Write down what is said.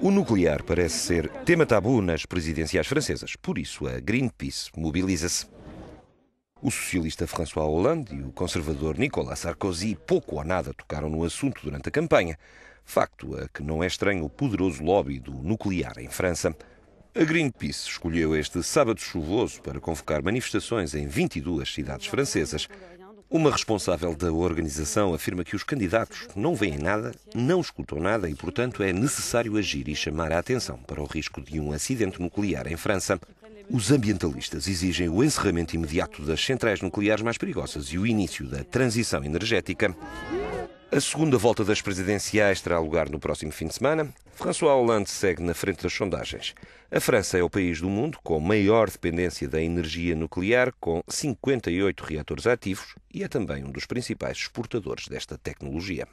O nuclear parece ser tema tabu nas presidenciais francesas, por isso a Greenpeace mobiliza-se. O socialista François Hollande e o conservador Nicolas Sarkozy pouco ou nada tocaram no assunto durante a campanha, facto a que não é estranho o poderoso lobby do nuclear em França. A Greenpeace escolheu este sábado chuvoso para convocar manifestações em 22 cidades francesas, uma responsável da organização afirma que os candidatos não veem nada, não escutam nada e, portanto, é necessário agir e chamar a atenção para o risco de um acidente nuclear em França. Os ambientalistas exigem o encerramento imediato das centrais nucleares mais perigosas e o início da transição energética. A segunda volta das presidenciais terá lugar no próximo fim de semana. François Hollande segue na frente das sondagens. A França é o país do mundo com maior dependência da energia nuclear, com 58 reatores ativos, e é também um dos principais exportadores desta tecnologia.